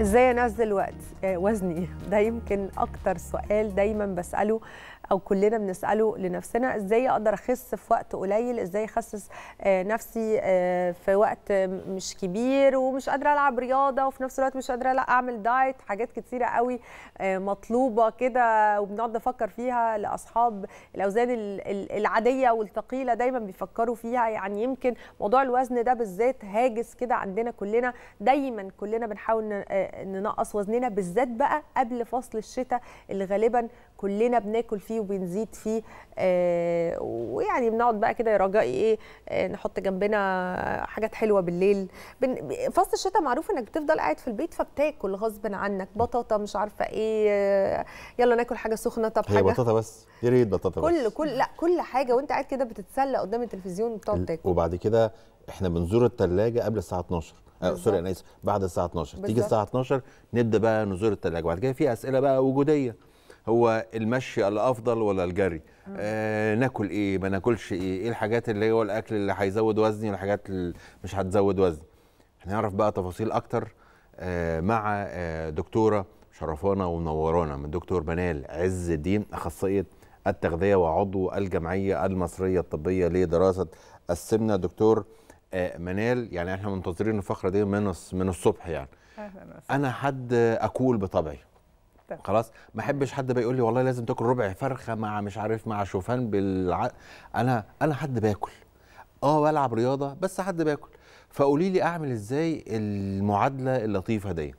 ازاي انزل وقت آه، وزني ده يمكن اكتر سؤال دايما بساله او كلنا بنساله لنفسنا ازاي اقدر اخس في وقت قليل ازاي اخسس آه، نفسي آه، في وقت مش كبير ومش قادره العب رياضه وفي نفس الوقت مش قادره لا اعمل دايت حاجات كتيره قوي آه، مطلوبه كده وبنقعد نفكر فيها لاصحاب الاوزان العاديه والثقيله دايما بيفكروا فيها يعني يمكن موضوع الوزن ده بالذات هاجس كده عندنا كلنا دايما كلنا بنحاول ننقص وزننا بالذات بقى قبل فصل الشتاء اللي غالبا كلنا بناكل فيه وبنزيد فيه آه ويعني بنقعد بقى كده يا رجائي ايه آه نحط جنبنا حاجات حلوه بالليل بن... فصل الشتاء معروف انك بتفضل قاعد في البيت فبتاكل غصب عنك بطاطا مش عارفه ايه آه، يلا ناكل حاجه سخنه طب حاجه بطاطا بس يا ريت بطاطا بس كل كل لا كل حاجه وانت قاعد كده بتتسلى قدام التلفزيون وبتقعد تاكل وبعد كده احنا بنزور الثلاجه قبل الساعه 12 آه، سوري انا اسف بعد الساعه 12 بالزبط. تيجي الساعه 12 نبدا بقى نزور الثلاجه وبعد كده في اسئله بقى وجوديه هو المشي الافضل ولا الجري آه ناكل ايه ما ناكلش ايه ايه الحاجات اللي هو الاكل اللي هيزود وزني والحاجات اللي مش هتزود وزني هنعرف بقى تفاصيل اكتر آه مع آه دكتوره شرفانا ومنورانا من دكتور منال عز الدين اخصائيه التغذيه وعضو الجمعيه المصريه الطبيه لدراسه السمنه دكتور آه، منال يعني احنا منتظرين الفقره دي من من الصبح يعني انا حد اكول بطبعي واحده خلاص ما احبش حد بيقول لي والله لازم تاكل ربع فرخه مع مش عارف مع شوفان بالع... انا انا حد باكل اه بلعب رياضه بس حد باكل فقولي لي اعمل ازاي المعادله اللطيفه ديت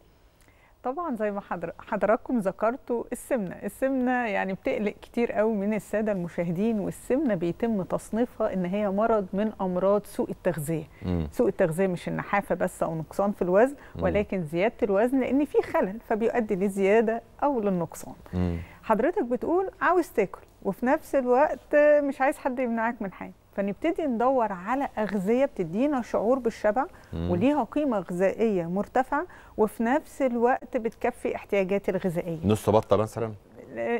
طبعا زي ما حضراتكم ذكرتوا السمنه السمنه يعني بتقلق كتير قوي من الساده المشاهدين والسمنه بيتم تصنيفها ان هي مرض من امراض سوء التغذيه مم. سوء التغذيه مش النحافه بس او نقصان في الوزن مم. ولكن زياده الوزن لان في خلل فبيؤدي للزياده او للنقصان مم. حضرتك بتقول عاوز تاكل وفي نفس الوقت مش عايز حد يمنعك من حاجه فنبتدي ندور على أغذية بتدينا شعور بالشبع مم. وليها قيمة غذائية مرتفعة وفي نفس الوقت بتكفي احتياجاتي الغذائية نص بطة مثلا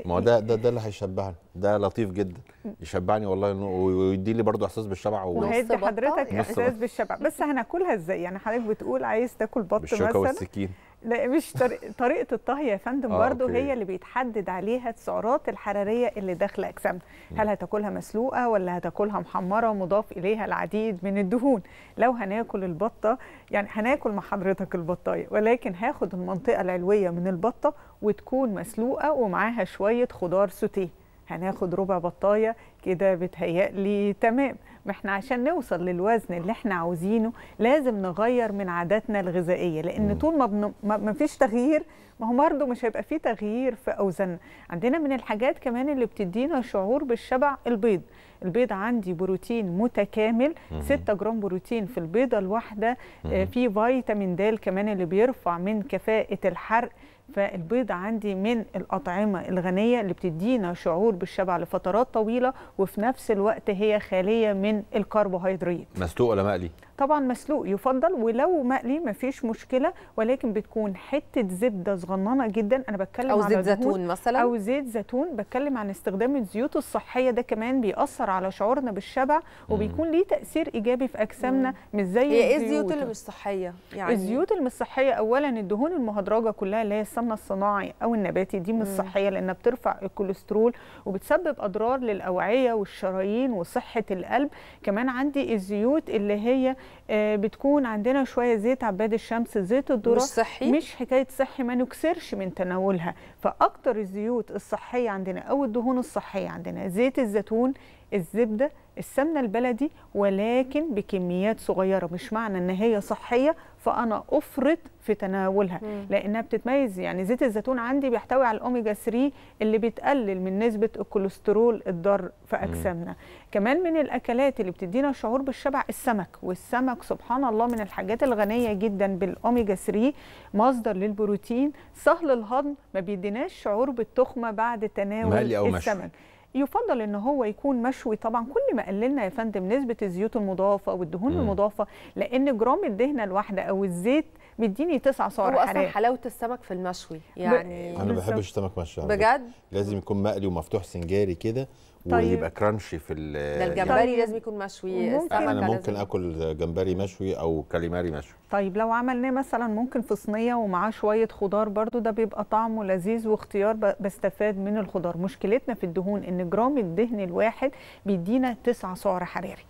ما هو ده ده ده اللي هيشبعني ده لطيف جدا يشبعني والله ويدي لي برضو احساس بالشبع وهيدي حضرتك احساس بالشبع بس هناكلها ازاي يعني حضرتك بتقول عايز تاكل بط مثلا والسكين لا مش طريق... طريقه الطهي يا فندم آه، برضه هي اللي بيتحدد عليها السعرات الحراريه اللي داخله اجسامنا هل هتاكلها مسلوقه ولا هتاكلها محمره مضاف اليها العديد من الدهون لو هناكل البطه يعني هناكل مع حضرتك البطايه ولكن هاخد المنطقه العلويه من البطه وتكون مسلوقه ومعاها شويه خضار سوتيه هناخد ربع بطايه كده لي تمام ما احنا عشان نوصل للوزن اللي احنا عاوزينه لازم نغير من عاداتنا الغذائيه لان طول ما بن... ما فيش تغيير ما هو برضه مش هيبقى فيه تغيير في اوزاننا عندنا من الحاجات كمان اللي بتدينا شعور بالشبع البيض البيض عندي بروتين متكامل 6 جرام بروتين في البيضه الواحده آه، في فيتامين د كمان اللي بيرفع من كفاءه الحرق فالبيض عندي من الأطعمة الغنية اللي بتدينا شعور بالشبع لفترات طويلة وفي نفس الوقت هي خالية من الكربوهيدرات مسلوق ولا مقلي؟ طبعا مسلوق يفضل ولو مقلي مفيش مشكلة ولكن بتكون حتة زبدة صغننة جدا أنا بتكلم أو زيت زيتون مثلا أو زيت زيتون بتكلم عن استخدام الزيوت الصحية ده كمان بيأثر على شعورنا بالشبع وبيكون ليه تأثير إيجابي في أجسامنا مش زي هي إيه الزيوت اللي مش صحية؟ يعني الزيوت اللي مش صحية أولا الدهون المهدرجة كلها اللي هي السمنه الصناعي او النباتي دي مش صحيه لانها بترفع الكوليسترول وبتسبب اضرار للاوعيه والشرايين وصحه القلب كمان عندي الزيوت اللي هي آه، بتكون عندنا شويه زيت عباد الشمس زيت الذره مش صحي مش حكايه صحي ما نكسرش من تناولها فاكتر الزيوت الصحيه عندنا او الدهون الصحيه عندنا زيت الزيتون الزبده السمنه البلدي ولكن بكميات صغيره مش معنى ان هي صحيه فانا افرط في تناولها مم. لانها بتتميز يعني زيت الزيتون عندي بيحتوي على الاوميجا 3 اللي بتقلل من نسبه الكوليسترول الضار في اجسامنا كمان من الاكلات اللي بتدينا شعور بالشبع السمك والسمك سبحان الله من الحاجات الغنيه جدا بالاوميجا 3 مصدر للبروتين سهل الهضم ما بيديناش شعور بالتخمه بعد تناول السمك ماشي. يفضل ان هو يكون مشوي طبعا كل ما قللنا يا فندم نسبه الزيوت المضافه والدهون مم. المضافه لان جرام الدهنه الواحده او الزيت بيديني تسع سعر هو اصلا حلاوه السمك في المشوي يعني ب... انا ما بحبش السمك مشوي بجد لازم يكون مقلي ومفتوح سنجاري كده طيب. ويبقى كرانشي في ال ده الجمبري طيب. لازم يكون مشوي ممكن انا ممكن اكل جمبري مشوي او كاليماري مشوي طيب لو عملناه مثلا ممكن في صينيه ومعاه شويه خضار برضو ده بيبقى طعمه لذيذ واختيار بستفاد من الخضار مشكلتنا في الدهون ان جرام الدهن الواحد بيدينا 9 سعر حراري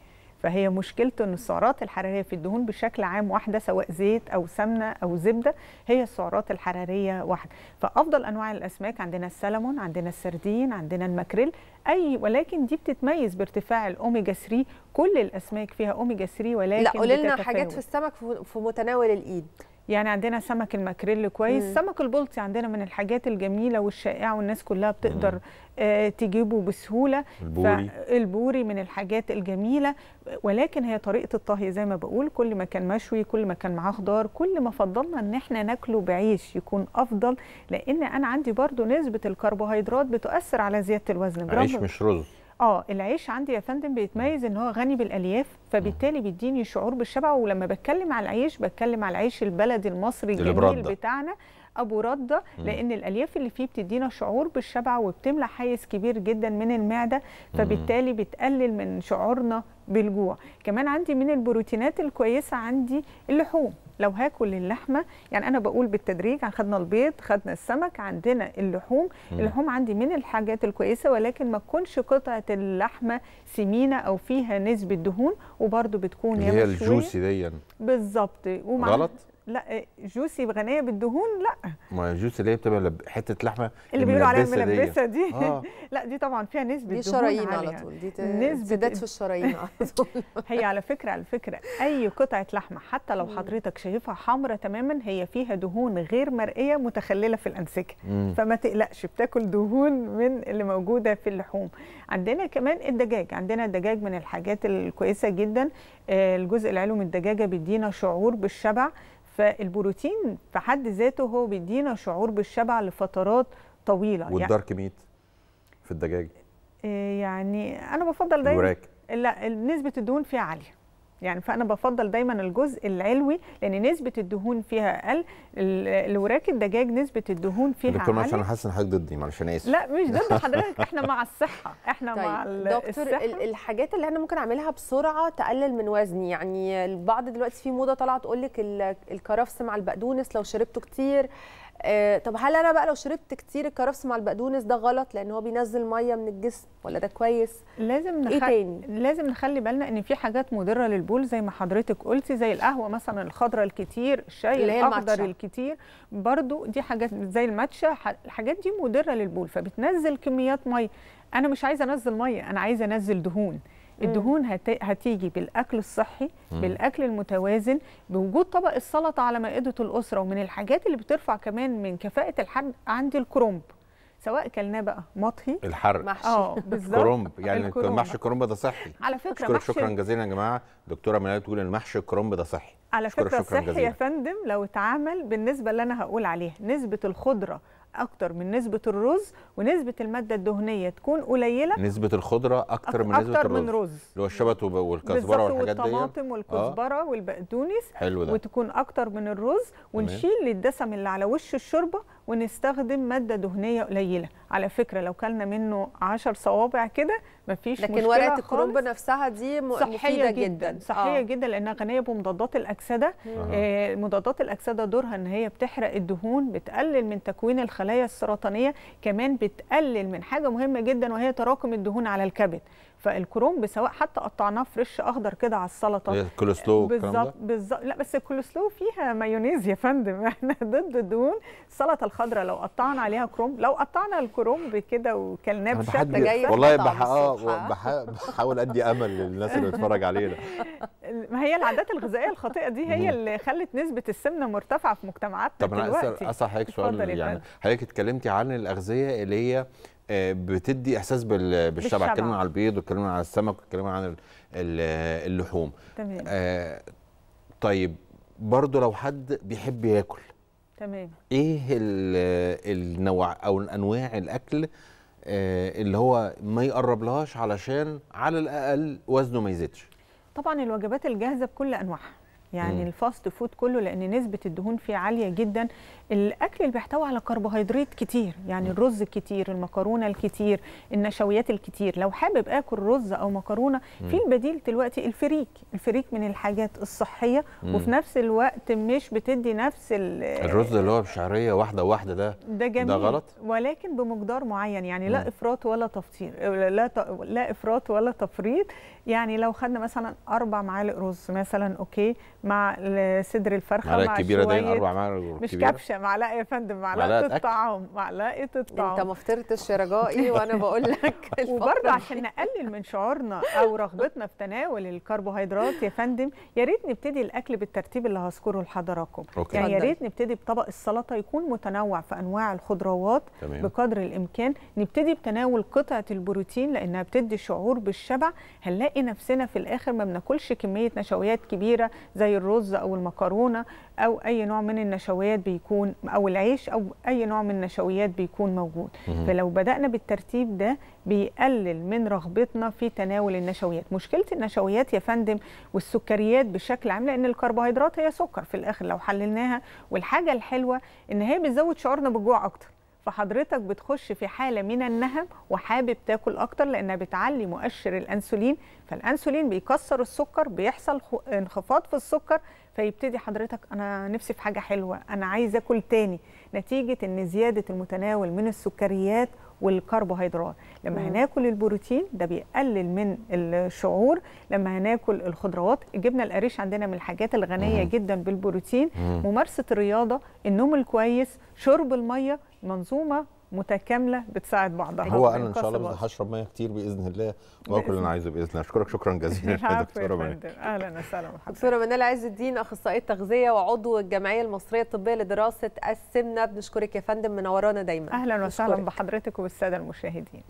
فهي مشكلته ان السعرات الحراريه في الدهون بشكل عام واحده سواء زيت او سمنه او زبده هي السعرات الحراريه واحده فافضل انواع الاسماك عندنا السلمون عندنا السردين عندنا الماكريل اي ولكن دي بتتميز بارتفاع الاوميجا 3 كل الاسماك فيها اوميجا 3 ولكن لا قولي لنا حاجات في السمك في متناول الايد يعني عندنا سمك الماكريل كويس مم. سمك البلطي عندنا من الحاجات الجميله والشائعه والناس كلها بتقدر آه تجيبه بسهوله البوري البوري من الحاجات الجميله ولكن هي طريقه الطهي زي ما بقول كل ما كان مشوي كل ما كان معاه خضار كل ما فضلنا ان احنا ناكله بعيش يكون افضل لان انا عندي برضو نسبه الكربوهيدرات بتؤثر على زياده الوزن عيش مش رز اه العيش عندي يا فندم بيتميز ان هو غني بالالياف فبالتالي بيديني شعور بالشبع ولما بتكلم على العيش بتكلم على العيش البلدي المصري الجميل بتاعنا ابو رده لان الالياف اللي فيه بتدينا شعور بالشبع وبتملى حيز كبير جدا من المعده فبالتالي بتقلل من شعورنا بالجوع كمان عندي من البروتينات الكويسه عندي اللحوم لو هاكل اللحمه يعني انا بقول بالتدريج يعني خدنا البيض خدنا السمك عندنا اللحوم مم. اللحوم عندي من الحاجات الكويسه ولكن ما تكونش قطعه اللحمه سمينه او فيها نسبه دهون وبرده بتكون اللي هي الجوسي دي يعني. بالظبط غلط لا جوسي غنيه بالدهون لا ما الجوسي اللي هي بتبقى لب... حته لحمه اللي بيقولوا عليها الملبسه دي, دي. آه. لا دي طبعا فيها نسبه دي شرايين على طول دي ت... نسبه في الشرايين على طول هي على فكره على فكره اي قطعه لحمه حتى لو حضرتك شايفها حمراء تماما هي فيها دهون غير مرئيه متخلله في الانسجه فما تقلقش بتاكل دهون من اللي موجوده في اللحوم عندنا كمان الدجاج عندنا الدجاج من الحاجات الكويسه جدا آه، الجزء العلوي من الدجاجه بيدينا شعور بالشبع فالبروتين في حد ذاته هو بيدينا شعور بالشبع لفترات طويله يعني والدارك يعني ميت في الدجاج آه، يعني انا بفضل دايما لا نسبه الدهون فيها عاليه يعني فانا بفضل دايما الجزء العلوي لان نسبه الدهون فيها اقل الوراك الدجاج نسبه الدهون فيها دكتور معلش انا حاسس ان حضرتك ضدي معلش انا اسف لا مش ضد حضرتك احنا مع الصحه احنا طيب مع دكتور الحاجات اللي انا ممكن اعملها بسرعه تقلل من وزني يعني البعض دلوقتي في موضه طالعه تقول لك الكرفس مع البقدونس لو شربته كتير آه طب هل انا بقى لو شربت كتير الكرفس مع البقدونس ده غلط لان هو بينزل ميه من الجسم ولا ده كويس لازم نخ... إيه تاني؟ لازم نخلي بالنا ان في حاجات مضره للبول زي ما حضرتك قلتي زي القهوه مثلا الخضراء الكتير الشاي الاخضر الكتير برضو دي حاجات زي الماتشا الحاجات دي مضره للبول فبتنزل كميات ميه انا مش عايزه انزل ميه انا عايزه انزل دهون الدهون هت... هتيجي بالاكل الصحي بالاكل المتوازن بوجود طبق السلطه على مائده الاسره ومن الحاجات اللي بترفع كمان من كفاءه الحد عندي الكرنب سواء كلناه بقى مطهي الحرق محشي اه بالظبط كرنب يعني الكرومب. محشي الكرنب ده صحي على فكره أشكرك محشي شكرا جزيلا يا جماعه دكتوره منال تقول ان محشي الكرنب ده صحي على فكره صحي يا فندم لو اتعمل بالنسبه اللي انا هقول عليها نسبه الخضره اكتر من نسبه الرز ونسبه الماده الدهنيه تكون قليله نسبه الخضره اكتر من نسبه الرز من الرز اللي هو الشبت والكزبره والحاجات دي والطماطم والكزبره آه. والبقدونس حلو ده وتكون اكتر من الرز ونشيل الدسم اللي على وش الشوربه ونستخدم ماده دهنيه قليله على فكره لو كلنا منه 10 صوابع كده مفيش لكن مشكله ورقه الكرنب نفسها دي صحيه جدا, جدا. صحيه آه. جدا لانها غنيه بمضادات الاكسده آه مضادات الاكسده دورها ان هي بتحرق الدهون بتقلل من تكوين الخلايا السرطانيه كمان بتقلل من حاجه مهمه جدا وهي تراكم الدهون على الكبد فالكرومب سواء حتى قطعناه فريش اخضر كده على السلطه إيه، الكولسلو بالظبط بالظبط لا بس الكولسلو فيها مايونيز يا فندم احنا ضد الدهون السلطه الخضراء لو قطعنا عليها كرومب لو قطعنا الكرومب كده وكلناه بشكل جايه والله بح... آه، بح... بحاول ادي امل للناس اللي بتتفرج علينا ما هي العادات الغذائيه الخاطئه دي هي اللي خلت نسبه السمنه مرتفعه في مجتمعاتنا طب انا اسال حضرتك سؤال يعني حضرتك اتكلمتي عن الاغذيه اللي هي بتدي احساس بالشبع, بالشبع. اتكلمنا على البيض واتكلمنا على السمك واتكلمنا عن اللحوم تمام آه طيب برضه لو حد بيحب ياكل تمام ايه النوع او انواع الاكل آه اللي هو ما يقربلهاش علشان على الاقل وزنه ما يزيدش طبعا الوجبات الجاهزه بكل انواعها يعني مم. الفاست فود كله لان نسبه الدهون فيه عاليه جدا الاكل اللي بيحتوي على كربوهيدرات كتير يعني مم. الرز كتير المكرونه الكتير النشويات الكتير لو حابب اكل رز او مكرونه في البديل دلوقتي الفريك الفريك من الحاجات الصحيه مم. وفي نفس الوقت مش بتدي نفس الرز اللي هو بشعريه واحده واحده ده ده جميل ده غلط ولكن بمقدار معين يعني مم. لا افراط ولا تفطير لا ت... لا افراط ولا تفريط يعني لو خدنا مثلا اربع معالق رز مثلا اوكي مع صدر الفرخه معلقه مع كبيره دايما اربع معالق مش كبشه معلقه يا فندم معلقه, الطعام معلقه الطعام انت ما فطرتش يا رجائي وانا بقول لك وبرضه عشان نقلل من شعورنا او رغبتنا في تناول الكربوهيدرات يا فندم يا ريت نبتدي الاكل بالترتيب اللي هذكره لحضراتكم أوكي. يعني يا ريت نبتدي بطبق السلطه يكون متنوع في انواع الخضروات تمام. بقدر الامكان نبتدي بتناول قطعه البروتين لانها بتدي شعور بالشبع هنلاقي نفسنا في الاخر ما بناكلش كميه نشويات كبيره زي زي الرز او المكرونه او اي نوع من النشويات بيكون او العيش او اي نوع من النشويات بيكون موجود فلو بدانا بالترتيب ده بيقلل من رغبتنا في تناول النشويات مشكله النشويات يا فندم والسكريات بشكل عام لان الكربوهيدرات هي سكر في الاخر لو حللناها والحاجه الحلوه ان هي بتزود شعورنا بالجوع اكتر فحضرتك بتخش في حاله من النهم وحابب تاكل اكتر لانها بتعلي مؤشر الانسولين فالانسولين بيكسر السكر بيحصل انخفاض في السكر فيبتدي حضرتك انا نفسي في حاجه حلوه انا عايز اكل تاني نتيجه ان زياده المتناول من السكريات والكربوهيدرات لما مم. هناكل البروتين ده بيقلل من الشعور لما هناكل الخضروات الجبنه القريش عندنا من الحاجات الغنيه مم. جدا بالبروتين مم. ممارسه الرياضه النوم الكويس شرب الميه منظومه متكامله بتساعد بعضها هو انا ان شاء الله بس هشرب ميه كتير باذن الله واكل اللي انا عايزه باذن الله اشكرك شكرا جزيلا دكتوره منال اهلا وسهلا دكتوره منال عز الدين اخصائيه تغذيه وعضو الجمعيه المصريه الطبيه لدراسه السمنه بنشكرك يا فندم منورانا دايما اهلا وسهلا بحضرتك وبالساده المشاهدين